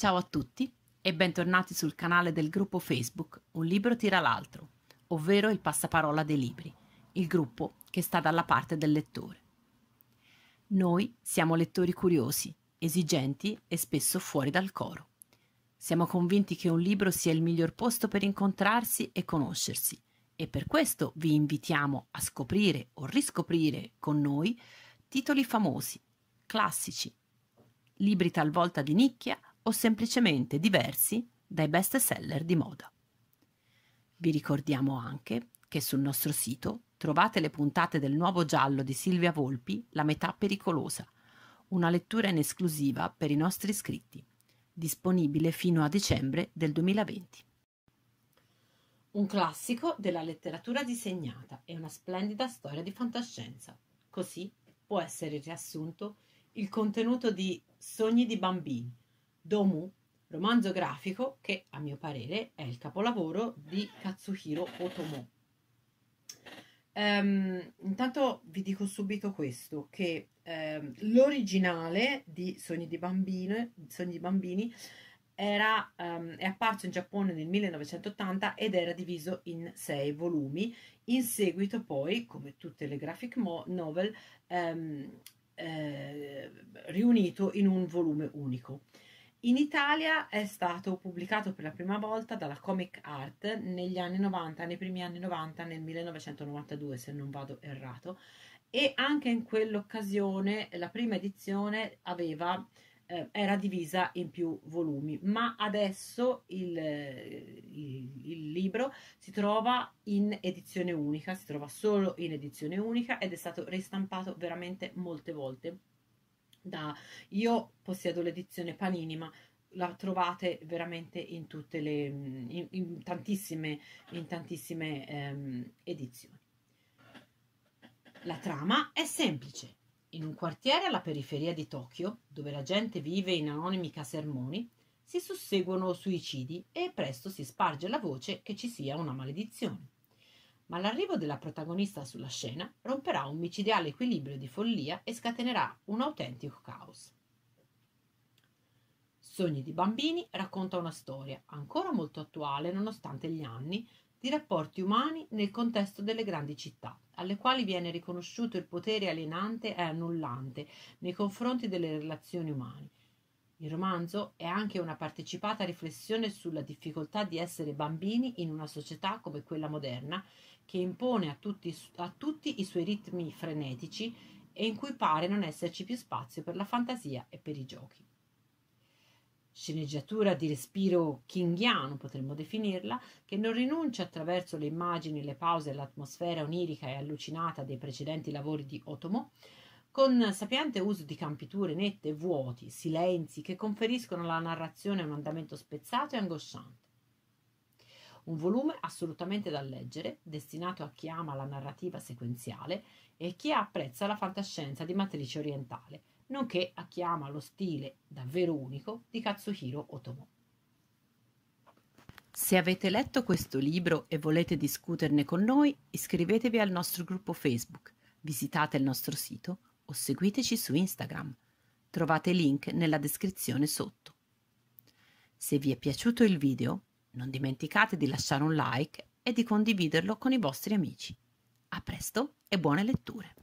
Ciao a tutti e bentornati sul canale del gruppo Facebook Un libro tira l'altro, ovvero il passaparola dei libri, il gruppo che sta dalla parte del lettore. Noi siamo lettori curiosi, esigenti e spesso fuori dal coro. Siamo convinti che un libro sia il miglior posto per incontrarsi e conoscersi e per questo vi invitiamo a scoprire o riscoprire con noi titoli famosi, classici, libri talvolta di nicchia, o semplicemente diversi dai best seller di moda. Vi ricordiamo anche che sul nostro sito trovate le puntate del nuovo giallo di Silvia Volpi, La metà pericolosa, una lettura in esclusiva per i nostri iscritti, disponibile fino a dicembre del 2020. Un classico della letteratura disegnata e una splendida storia di fantascienza. Così può essere riassunto il contenuto di Sogni di bambini, Domu, romanzo grafico che, a mio parere, è il capolavoro di Katsuhiro Otomo. Um, intanto vi dico subito questo, che um, l'originale di Sogni di, bambine, Sogni di Bambini era, um, è apparso in Giappone nel 1980 ed era diviso in sei volumi. In seguito poi, come tutte le graphic novel, eh, riunito in un volume unico. In Italia è stato pubblicato per la prima volta dalla Comic Art negli anni 90, nei primi anni 90, nel 1992 se non vado errato, e anche in quell'occasione la prima edizione aveva, eh, era divisa in più volumi, ma adesso il, il, eh, il libro si trova in edizione unica, si trova solo in edizione unica ed è stato ristampato veramente molte volte da io possiedo l'edizione Panini, ma la trovate veramente in tutte le mm, in, in tantissime, in tantissime ehm, edizioni. La trama è semplice. In un quartiere alla periferia di Tokyo, dove la gente vive in anonimi casermoni, si susseguono suicidi e presto si sparge la voce che ci sia una maledizione ma l'arrivo della protagonista sulla scena romperà un micidiale equilibrio di follia e scatenerà un autentico caos. Sogni di bambini racconta una storia, ancora molto attuale nonostante gli anni, di rapporti umani nel contesto delle grandi città, alle quali viene riconosciuto il potere alienante e annullante nei confronti delle relazioni umane il romanzo è anche una partecipata riflessione sulla difficoltà di essere bambini in una società come quella moderna, che impone a tutti, a tutti i suoi ritmi frenetici e in cui pare non esserci più spazio per la fantasia e per i giochi sceneggiatura di respiro kinghiano, potremmo definirla, che non rinuncia attraverso le immagini, le pause e l'atmosfera onirica e allucinata dei precedenti lavori di Otomo con sapiente uso di campiture nette vuoti, silenzi che conferiscono alla narrazione un andamento spezzato e angosciante. Un volume assolutamente da leggere, destinato a chi ama la narrativa sequenziale e chi apprezza la fantascienza di matrice orientale, nonché a chi ama lo stile davvero unico di Katsuhiro Otomo. Se avete letto questo libro e volete discuterne con noi, iscrivetevi al nostro gruppo Facebook, visitate il nostro sito o seguiteci su Instagram. Trovate il link nella descrizione sotto. Se vi è piaciuto il video, non dimenticate di lasciare un like e di condividerlo con i vostri amici. A presto e buone letture!